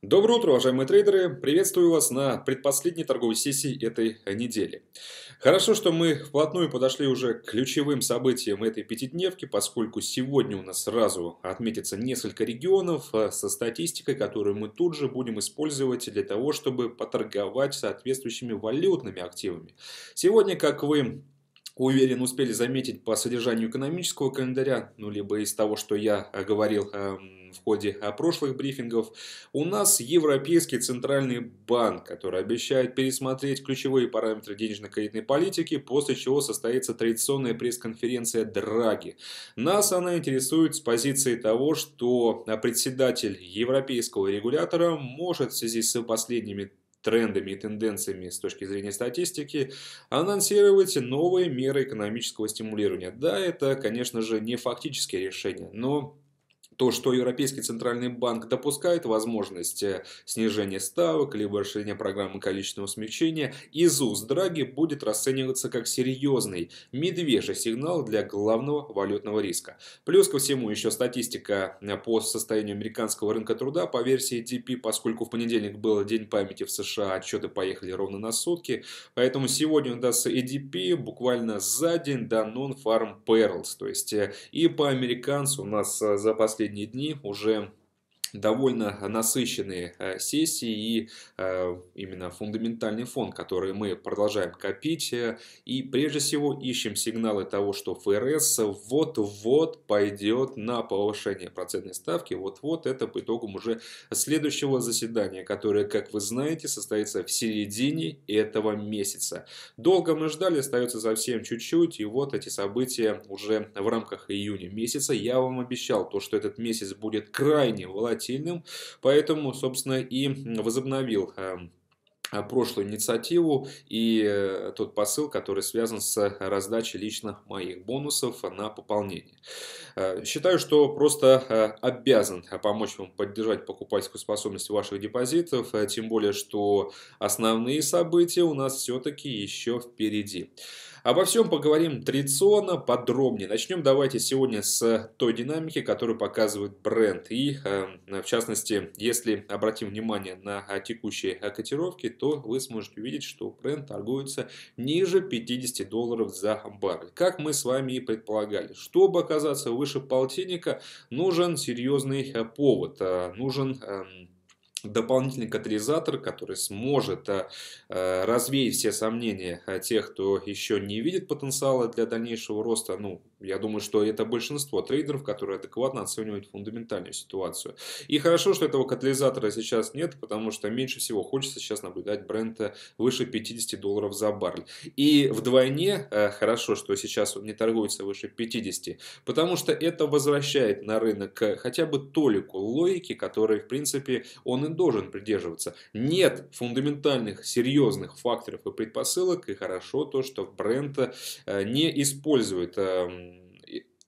Доброе утро, уважаемые трейдеры! Приветствую вас на предпоследней торговой сессии этой недели. Хорошо, что мы вплотную подошли уже к ключевым событиям этой пятидневки, поскольку сегодня у нас сразу отметится несколько регионов э, со статистикой, которую мы тут же будем использовать для того, чтобы поторговать соответствующими валютными активами. Сегодня, как вы уверен, успели заметить по содержанию экономического календаря, ну, либо из того, что я э, говорил эм, в ходе э, прошлых брифингов, у нас Европейский Центральный Банк, который обещает пересмотреть ключевые параметры денежно-кредитной политики, после чего состоится традиционная пресс-конференция Драги. Нас она интересует с позиции того, что э, председатель европейского регулятора может в связи с последними трендами и тенденциями с точки зрения статистики, анонсировать новые меры экономического стимулирования. Да, это, конечно же, не фактические решения, но то, что Европейский Центральный Банк допускает возможность э, снижения ставок, либо расширения программы количественного смягчения, из уст Драги будет расцениваться как серьезный медвежий сигнал для главного валютного риска. Плюс ко всему еще статистика э, по состоянию американского рынка труда по версии DP, поскольку в понедельник был день памяти в США, отчеты поехали ровно на сутки, поэтому сегодня удастся EDP буквально за день до Non-Farm Perils, то есть э, и по американцу у нас за последние последние дни уже довольно насыщенные э, сессии и э, именно фундаментальный фон, который мы продолжаем копить. Э, и прежде всего ищем сигналы того, что ФРС вот-вот пойдет на повышение процентной ставки. Вот-вот это по итогам уже следующего заседания, которое, как вы знаете, состоится в середине этого месяца. Долго мы ждали, остается совсем чуть-чуть. И вот эти события уже в рамках июня месяца. Я вам обещал то, что этот месяц будет крайне волатильным меркантильным, поэтому, собственно, и возобновил эм, а, прошлую инициативу и э, тот посыл, который связан с раздачей лично моих бонусов на пополнение. Э, считаю, что просто э, обязан помочь вам поддержать покупательскую способность ваших депозитов, тем более, что основные события у нас все-таки еще впереди. Обо всем поговорим традиционно, подробнее. Начнем давайте сегодня с той динамики, которую показывает бренд. И эм, в частности, если обратим внимание на а, текущие э, котировки, то вы сможете увидеть, что бренд торгуется ниже 50 долларов за баррель. Как мы с вами и предполагали. Чтобы оказаться выше полтинника, нужен серьезный э, повод. Э, нужен эм, дополнительный катализатор, который сможет э, э, развеять все сомнения э, тех, кто еще не видит потенциала для дальнейшего роста, ну, я думаю, что это большинство трейдеров, которые адекватно оценивают фундаментальную ситуацию. И хорошо, что этого катализатора сейчас нет, потому что меньше всего хочется сейчас наблюдать бренда э, выше 50 долларов за баррель. И вдвойне э, хорошо, что сейчас он не торгуется выше 50, потому что это возвращает на рынок э, хотя бы толику логики, которой, в принципе, он и должен придерживаться. Нет фундаментальных, серьезных факторов и предпосылок, и хорошо то, что бренд не использует эм,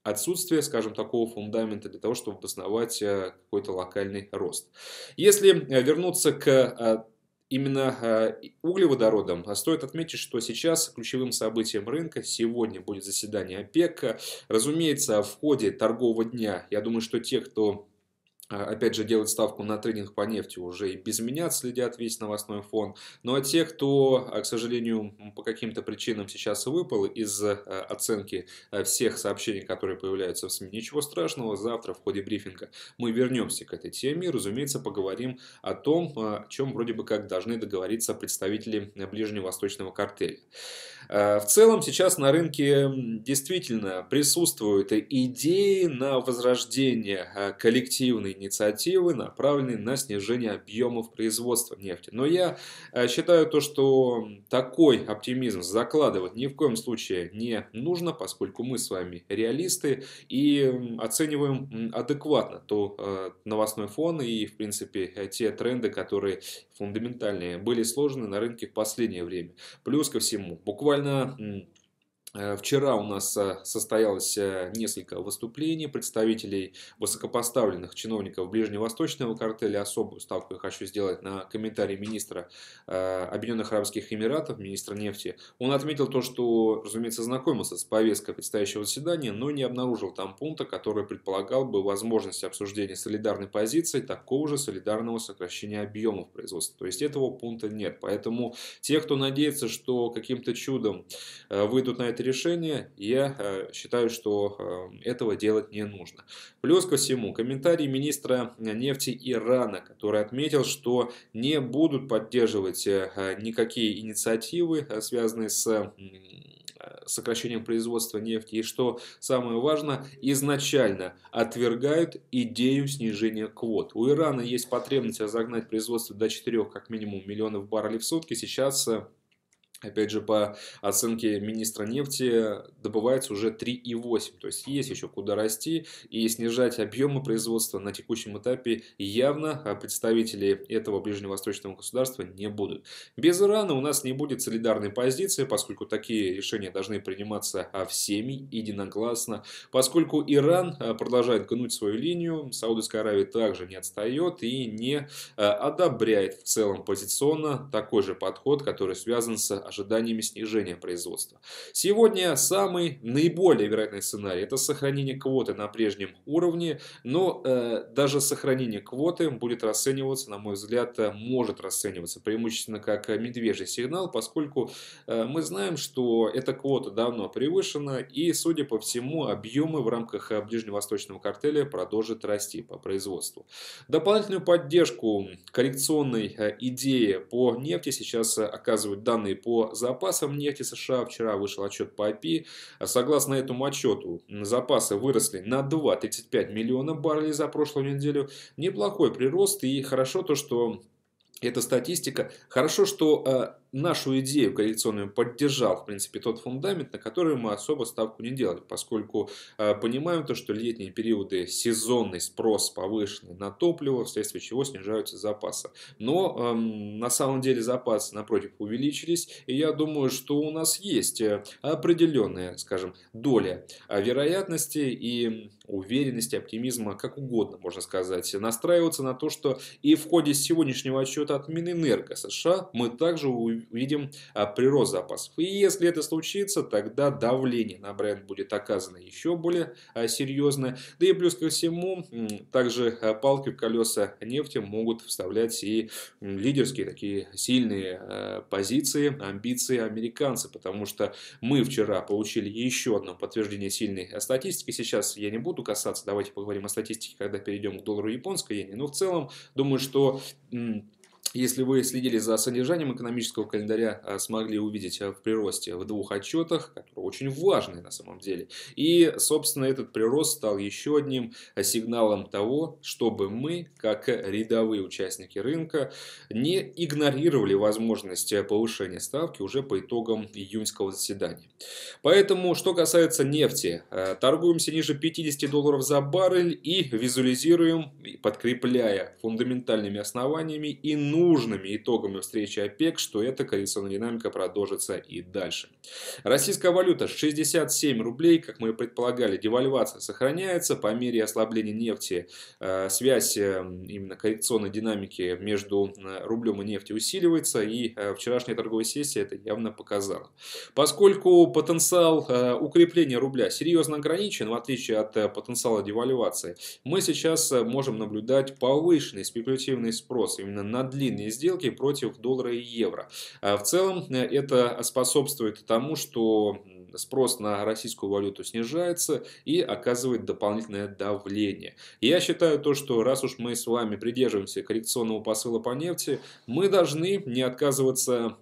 отсутствие, скажем, такого фундамента для того, чтобы обосновать э, какой-то локальный рост. Если э, вернуться к э, именно углеводородом. А стоит отметить, что сейчас ключевым событием рынка сегодня будет заседание ОПЕК. Разумеется, в ходе торгового дня, я думаю, что те, кто а, опять же, делают ставку на трейдинг по нефти, уже и без меня следят весь новостной фон. Ну а те, кто, а, к сожалению, по каким-то причинам сейчас выпал из а, оценки всех сообщений, которые появляются в СМИ, ничего страшного, завтра в ходе брифинга мы вернемся к этой теме, и, разумеется, поговорим о том, о чем вроде бы как должны договориться представители ближневосточного картеля. В целом сейчас на рынке действительно присутствуют идеи на возрождение коллективной инициативы, направленные на снижение объемов производства нефти. Но я э, считаю то, что такой оптимизм закладывать ни в коем случае не нужно, поскольку мы с вами реалисты и оцениваем адекватно то э, новостной фон и, в принципе, э, те тренды, которые фундаментальные были сложены на рынке в последнее время. Плюс ко всему, буквально Э, вчера у нас э, состоялось э, несколько выступлений представителей высокопоставленных чиновников ближневосточного картеля. Особую ставку я хочу сделать на комментарий министра Объединенных Арабских Эмиратов, министра нефти. Он отметил то, что, разумеется, знакомился с повесткой предстоящего заседания, но не обнаружил там пункта, который предполагал бы возможность обсуждения солидарной позиции такого же солидарного сокращения объемов производства. То есть этого пункта нет. Поэтому те, кто надеется, что каким-то чудом выйдут на это принято решение, я э, считаю, что эм, этого делать не нужно. Плюс ко всему, комментарий министра нефти Ирана, который отметил, что не будут поддерживать э, никакие инициативы, э, связанные с сокращением производства нефти. И что самое важное, изначально отвергают идею снижения квот. У Ирана есть потребность разогнать производство до 4 как минимум миллионов баррелей в сутки. Сейчас Опять же, по оценке министра нефти добывается уже 3,8, то есть есть еще куда расти, и снижать объемы производства на текущем этапе явно а представители этого ближневосточного государства не будут. Без Ирана у нас не будет солидарной позиции, поскольку такие решения должны приниматься а, всеми единогласно, поскольку Иран а, продолжает гнуть свою линию, Саудовская Аравия также не отстает и не одобряет в целом позиционно такой же подход, который связан с ожиданиями снижения производства. Сегодня самый наиболее вероятный сценарий – это сохранение квоты на прежнем уровне, но э, даже сохранение квоты будет расцениваться, на мой взгляд, э, может расцениваться преимущественно как медвежий сигнал, поскольку э, мы знаем, что эта квота давно превышена и, судя по всему, объемы в рамках э, ближневосточного картеля продолжат расти по производству. Дополнительную поддержку коррекционной э, идеи по нефти сейчас оказывают данные по по запасам нефти США. Вчера вышел отчет по АПИ. Согласно этому отчету, запасы выросли на 2,35 миллиона баррелей за прошлую неделю. Неплохой прирост и хорошо то, что эта статистика. Хорошо, что э, нашу идею коллекционную поддержал, в принципе, тот фундамент, на который мы особо ставку не делали, поскольку э, понимаем то, что летние периоды сезонный спрос повышенный на топливо, вследствие чего снижаются запасы. Но э, на самом деле запасы, напротив, увеличились, и я думаю, что у нас есть э, определенная, скажем, доля э, вероятности и уверенности, оптимизма, как угодно, можно сказать, настраиваться на то, что и в ходе сегодняшнего отчета от Минэнерго США мы также увидим увидим а, прирост запасов. И если это случится, тогда давление на бренд будет оказано еще более а, серьезное. Да и плюс ко всему, также а, палки в колеса нефти могут вставлять и лидерские такие сильные позиции, амбиции американцы, потому что мы вчера получили еще одно подтверждение сильной статистики. Сейчас я не буду касаться, давайте поговорим о статистике, когда перейдем к доллару японской иене. Но в целом, думаю, что если вы следили за содержанием экономического календаря, а, смогли увидеть а, в приросте в двух отчетах, которые очень важны на самом деле. И, собственно, этот прирост стал еще одним а, сигналом того, чтобы мы, как рядовые участники рынка, не игнорировали возможность повышения ставки уже по итогам июньского заседания. Поэтому, что касается нефти, торгуемся ниже 50 долларов за баррель и визуализируем, подкрепляя фундаментальными основаниями и нужными нужными итогами встречи ОПЕК, что эта коррекционная динамика продолжится и дальше. Российская валюта 67 рублей, как мы и предполагали, девальвация сохраняется по мере ослабления нефти. Э, связь э, именно коррекционной динамики между э, рублем и нефтью усиливается, и вчерашняя торговая сессия это явно показала. Поскольку потенциал укрепления рубля серьезно ограничен, в отличие от потенциала девальвации, мы сейчас можем наблюдать повышенный спекулятивный спрос именно на длинные длинные сделки против доллара и евро. А в целом э, это способствует тому, что спрос на российскую валюту снижается и оказывает дополнительное давление. Я считаю то, что раз уж мы с вами придерживаемся коррекционного посыла по нефти, мы должны не отказываться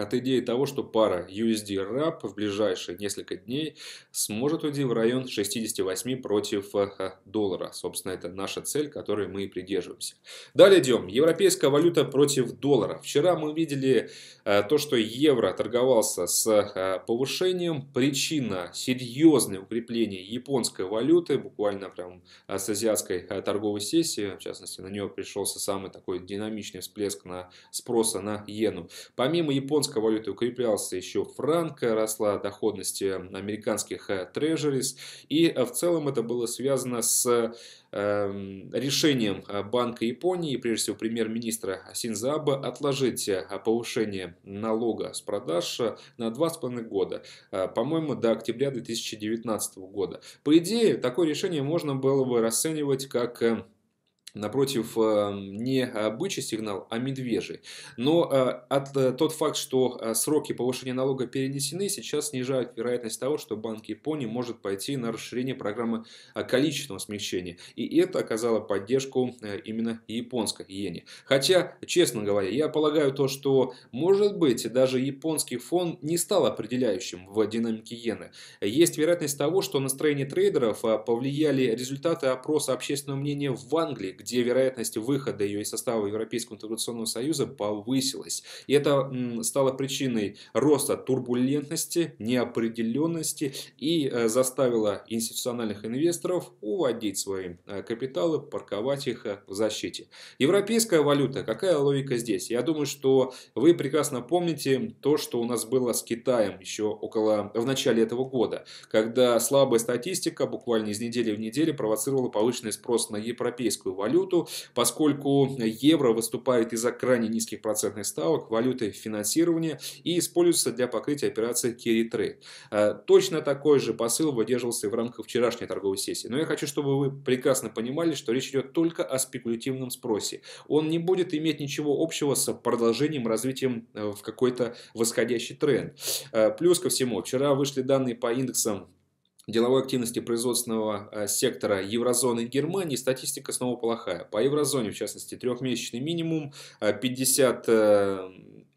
от идеи того, что пара USD-RAP в ближайшие несколько дней сможет уйти в район 68 против э, доллара. Собственно, это наша цель, которой мы и придерживаемся. Далее идем. Европейская валюта против доллара. Вчера мы видели э, то, что евро торговался с э, повышением. Причина – серьезное укрепление японской валюты, буквально прям с азиатской торговой сессии. В частности, на нее пришелся самый такой динамичный всплеск на спроса на иену. Помимо японской Жесткая валюта укреплялся, еще франк, росла доходность э, американских э, трежерис. И э, в целом это было связано с решением Банка Японии, прежде всего премьер-министра Синзаба, отложить повышение налога с продаж на 2,5 года, по-моему, до октября 2019 года. По идее, такое решение можно было бы расценивать как напротив, э, не бычий сигнал, а медвежий. Но э, от, э, тот факт, что сроки повышения налога перенесены, сейчас снижает вероятность того, что Банк Японии может пойти на расширение программы количественного смягчения. И это оказало поддержку именно японской иене. Хотя, честно говоря, я полагаю то, что, может быть, даже японский фон не стал определяющим в динамике иены. Есть вероятность того, что настроение трейдеров повлияли результаты опроса общественного мнения в Англии, где вероятность выхода ее из состава Европейского интеграционного союза повысилась. И это стало причиной роста турбулентности, неопределенности и э, заставило институциональных инвесторов уводить свои э, капиталы, парковать их э, в защите. Европейская валюта, какая логика здесь? Я думаю, что вы прекрасно помните то, что у нас было с Китаем еще около, в начале этого года, когда слабая статистика буквально из недели в неделю провоцировала повышенный спрос на европейскую валюту валюту, поскольку евро выступает из-за крайне низких процентных ставок валюты финансирования и используется для покрытия операции Carry э, Trade. Точно такой же посыл выдерживался в рамках вчерашней торговой сессии. Но я хочу, чтобы вы прекрасно понимали, что речь идет только о спекулятивном спросе. Он не будет иметь ничего общего с продолжением, развитием э, в какой-то восходящий тренд. Э, плюс ко всему, вчера вышли данные по индексам деловой активности производственного э, сектора еврозоны и Германии статистика снова плохая. По еврозоне, в частности, трехмесячный минимум 50 э,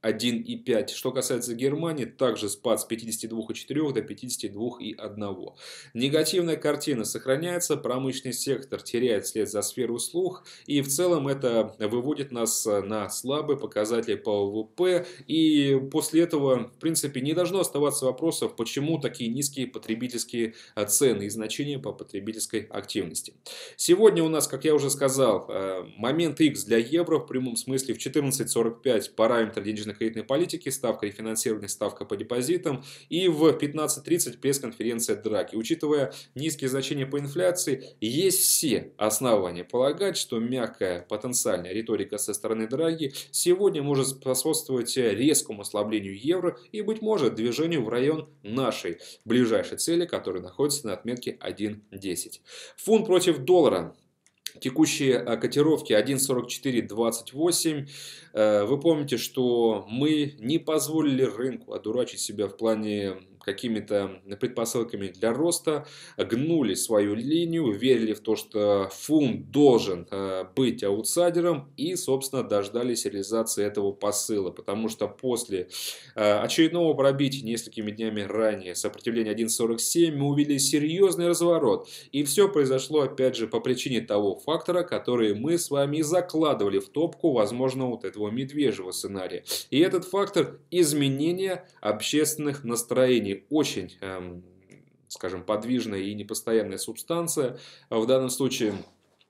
1,5. Что касается Германии, также спад с 52,4 до 52,1. Негативная картина сохраняется, промышленный сектор теряет след за сферу услуг, и в целом это выводит нас э, на слабые показатели по ВВП, и после этого, в принципе, не должно оставаться вопросов, почему такие низкие потребительские э, цены и значения по потребительской активности. Сегодня у нас, как я уже сказал, э, момент X для евро в прямом смысле в 14.45 параметр денежных денежно-кредитной политики, ставка рефинансирования, ставка по депозитам. И в 15.30 пресс-конференция Драки. Учитывая низкие значения по инфляции, есть все основания полагать, что мягкая потенциальная риторика со стороны Драги сегодня может способствовать резкому ослаблению евро и, быть может, движению в район нашей ближайшей цели, которая находится на отметке 1.10. Фунт против доллара. Текущие э, котировки 1.4428. Э, вы помните, что мы не позволили рынку одурачить себя в плане какими-то предпосылками для роста, гнули свою линию, верили в то, что фунт должен э, быть аутсайдером и, собственно, дождались реализации этого посыла, потому что после э, очередного пробития несколькими днями ранее сопротивления 1.47 мы увидели серьезный разворот, и все произошло, опять же, по причине того фактора, который мы с вами закладывали в топку, возможно, вот этого медвежьего сценария. И этот фактор – изменение общественных настроений они очень, эм, скажем, подвижная и непостоянная субстанция. В данном случае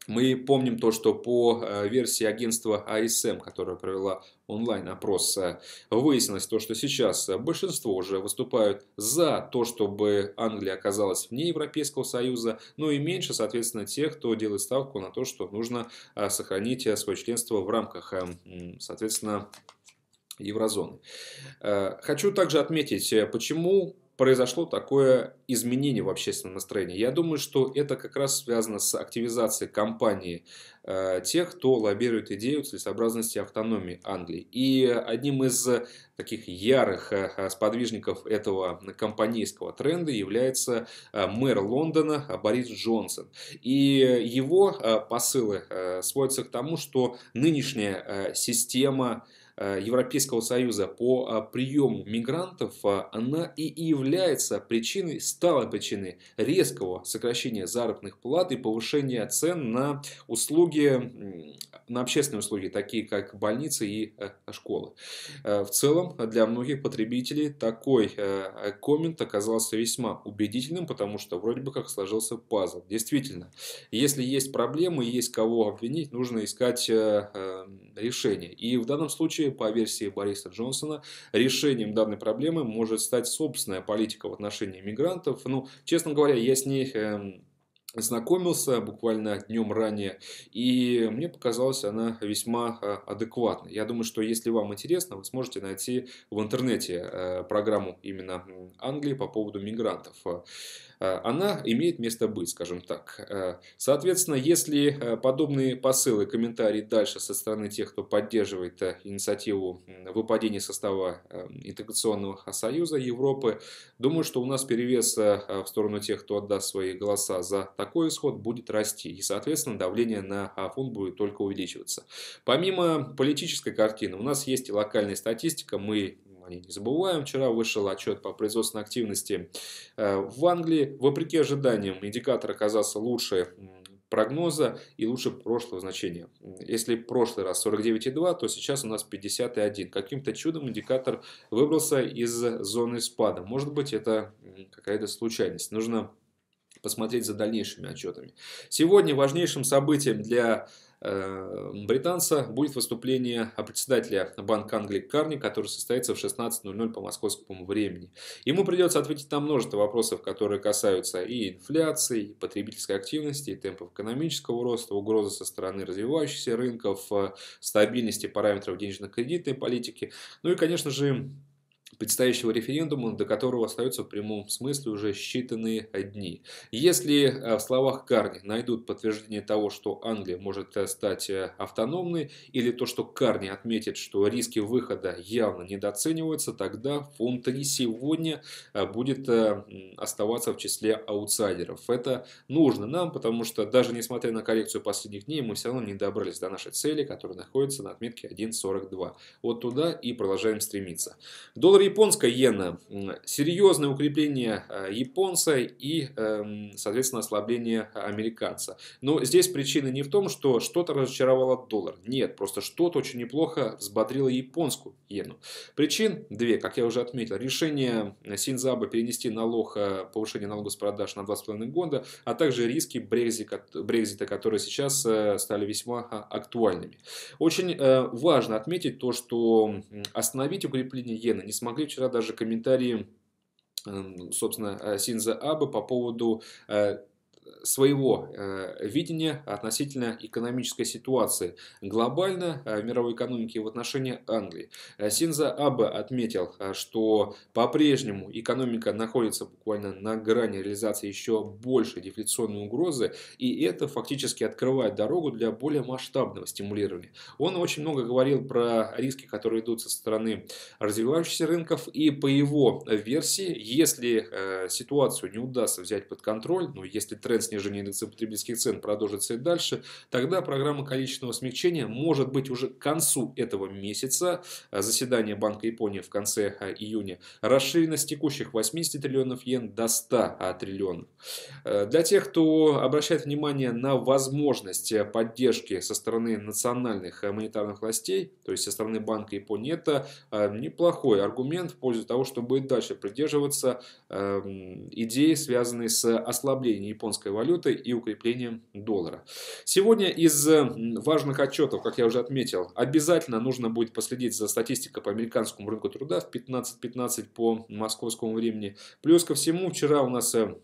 мы помним то, что по э, версии агентства АСМ, которое провела онлайн-опрос, э, выяснилось то, что сейчас большинство уже выступают за то, чтобы Англия оказалась вне Европейского Союза, но ну и меньше, соответственно, тех, кто делает ставку на то, что нужно э, сохранить свое членство в рамках, эм, соответственно, еврозоны. Э, хочу также отметить, э, почему произошло такое изменение в общественном настроении. Я думаю, что это как раз связано с активизацией кампании э, тех, кто лоббирует идею целесообразности автономии Англии. И одним из таких ярых сподвижников этого компанейского тренда является мэр Лондона Борис Джонсон. И его посылы сводятся к тому, что нынешняя система Э, Европейского Союза по а, приему мигрантов, а, она и является причиной, стала причиной резкого сокращения заработных плат и повышения цен на услуги на общественные услуги, такие как больницы и э, школы. Э, в целом, для многих потребителей такой э, коммент оказался весьма убедительным, потому что вроде бы как сложился пазл. Действительно, если есть проблемы, есть кого обвинить, нужно искать решение. И в данном случае, по версии Бориса Джонсона, решением данной проблемы может стать собственная политика в отношении мигрантов. Ну, честно говоря, я с ней эм, ознакомился буквально днем ранее, и мне показалась она весьма а, адекватной. Я думаю, что если вам интересно, вы сможете найти в интернете э, программу именно Англии по поводу мигрантов. Э, она имеет место быть, скажем так. Э, соответственно, если подобные посылы, комментарии дальше со стороны тех, кто поддерживает инициативу выпадения состава Интеграционного союза Европы, думаю, что у нас перевес в сторону тех, кто отдаст свои голоса за такой исход будет расти. И, соответственно, давление на фунт будет только увеличиваться. Помимо политической картины, у нас есть и локальная статистика. Мы о ней не забываем. Вчера вышел отчет по производственной активности э, в Англии. Вопреки ожиданиям, индикатор оказался лучше прогноза и лучше прошлого значения. Если прошлый раз 49,2, то сейчас у нас 51. Каким-то чудом индикатор выбрался из зоны спада. Может быть, это какая-то случайность. Нужно посмотреть за дальнейшими отчетами. Сегодня важнейшим событием для э, британца будет выступление председателя Банка Англии Карни, который состоится в 16.00 по московскому времени. Ему придется ответить на множество вопросов, которые касаются и инфляции, и потребительской активности, и темпов экономического роста, угрозы со стороны развивающихся рынков, э, стабильности параметров денежно-кредитной политики, ну и, конечно же, предстоящего референдума, до которого остаются в прямом смысле уже считанные дни. Если э, в словах Карни найдут подтверждение того, что Англия может э, стать э, автономной, или то, что Карни отметит, что риски выхода явно недооцениваются, тогда фонд не сегодня а будет оставаться в числе аутсайдеров. Это нужно нам, потому что даже несмотря на коррекцию последних дней, мы все равно не добрались до нашей цели, которая находится на отметке 1.42. Вот туда и продолжаем стремиться. Доллар японская иена. Серьезное укрепление э, японца и, эм, соответственно, ослабление американца. Но здесь причина не в том, что что-то разочаровало доллар. Нет, просто что-то очень неплохо взбодрило японскую иену. Причин две, как я уже отметил. Решение Синзаба перенести налог, э, повышение налога с продаж на 2,5 года, а также риски Брекзита, которые сейчас э, стали весьма а, актуальными. Очень важно отметить то, что остановить укрепление иены, несмотря смогли вчера даже комментарии эм, собственно, э, Синза Абы по поводу э, своего э, видения относительно экономической ситуации глобально э, в мировой экономике в отношении Англии. Э, Синза Абе отметил, что по-прежнему экономика находится буквально на грани реализации еще большей дефляционной угрозы, и это фактически открывает дорогу для более масштабного стимулирования. Он очень много говорил про риски, которые идут со стороны развивающихся рынков, и по его версии, если ситуацию не удастся взять под контроль, но ну, если тренд снижения индекса потребительских цен продолжится и дальше, тогда программа количественного смягчения может быть уже к концу этого месяца, а заседание Банка Японии в конце а, июня, расширена с текущих 80 триллионов йен до 100 а, триллионов. Для тех, кто обращает внимание на возможность поддержки со стороны национальных монетарных властей, то есть со стороны Банка Японии, это неплохой аргумент в пользу того, чтобы и дальше придерживаться идеи, связанные с ослаблением японской американской валюты и укреплением доллара. Сегодня из э, важных отчетов, как я уже отметил, обязательно нужно будет последить за статистикой по американскому рынку труда в 15.15 .15 по московскому времени. Плюс ко всему, вчера у нас э,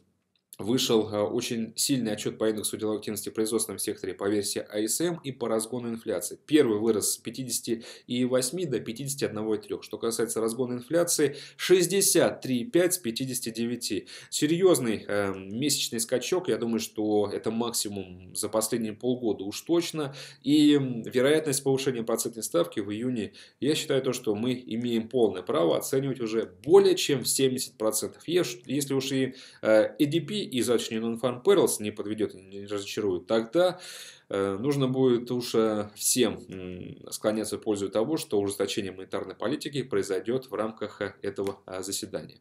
вышел э, очень сильный отчет по индексу деловой активности в производственном секторе по версии АСМ и по разгону инфляции. Первый вырос с 50,8 до 51,3. Что касается разгона инфляции, 63,5 с 59. Серьезный э, месячный скачок, я думаю, что это максимум за последние полгода уж точно. И вероятность повышения процентной ставки в июне, я считаю то, что мы имеем полное право оценивать уже более чем в 70%. Если уж и э, EDP и излучение Non-Farm Perils не подведет и не разочарует, тогда Э, нужно будет уже всем склоняться в пользу того, что ужесточение монетарной политики произойдет в рамках э, этого а, заседания.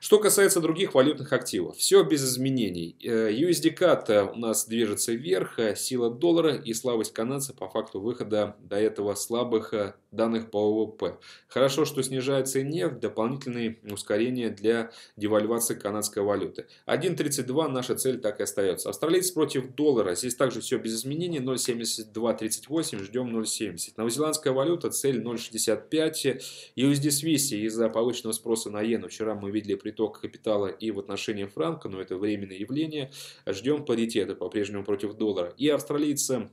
Что касается других валютных активов, все без изменений. Э, USD-CAT у нас движется вверх, сила доллара и слабость канадца по факту выхода до этого слабых данных по ОВП. Хорошо, что снижается и нефть, дополнительные ускорения для девальвации канадской валюты. 1.32 наша цель так и остается. Австралиец против доллара, здесь также все без изменений изменений 0.7238, ждем 0.70. Новозеландская валюта, цель 0.65. USD Свиси из-за повышенного спроса на иену. Вчера мы видели приток капитала и в отношении франка, но это временное явление. Ждем паритета по-прежнему против доллара. И австралийцы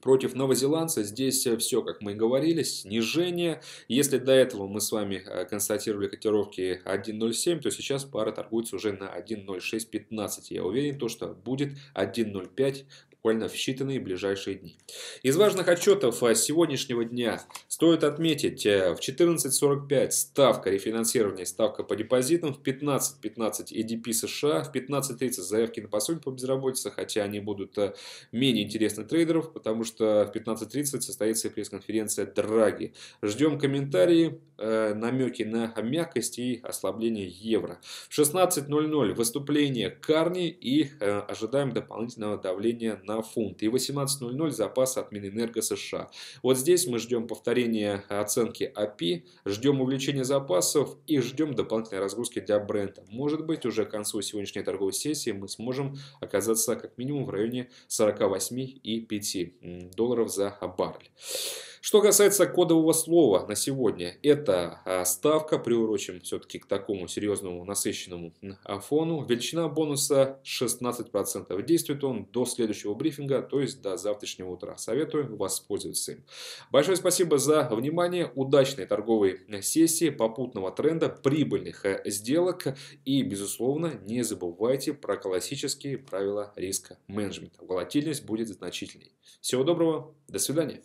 против новозеландца. Здесь все, как мы и говорили, снижение. Если до этого мы с вами э, констатировали котировки 1.07, то сейчас пара торгуется уже на 1.0615. Я уверен, то, что будет 1.05 буквально в считанные ближайшие дни. Из важных отчетов э, сегодняшнего дня Стоит отметить, э, в 14.45 ставка рефинансирования, ставка по депозитам, в 15.15 EDP США, в 15.30 заявки на пособие по безработице, хотя они будут э, менее интересны трейдеров, потому что в 15.30 состоится пресс-конференция Драги. Ждем комментарии, э, намеки на мягкость и ослабление евро. В 16.00 выступление Карни и ожидаем дополнительного давления на фунт. И в 18.00 запасы от Минэнерго США. Вот здесь мы ждем повторения удовлетворения оценки API, а ждем увеличения запасов и ждем дополнительной разгрузки для бренда. Может быть, уже к концу сегодняшней торговой сессии мы сможем оказаться как минимум в районе 48,5 долларов за баррель. Что касается кодового слова на сегодня, это а, ставка, приурочим все-таки к такому серьезному насыщенному а, фону. Величина бонуса 16%. Действует он до следующего брифинга, то есть до завтрашнего утра. Советую воспользоваться им. Большое спасибо за внимание. Удачной торговой сессии, попутного тренда, прибыльных э, сделок. И, безусловно, не забывайте про классические правила риска менеджмента. Волатильность будет значительной. Всего доброго. До свидания.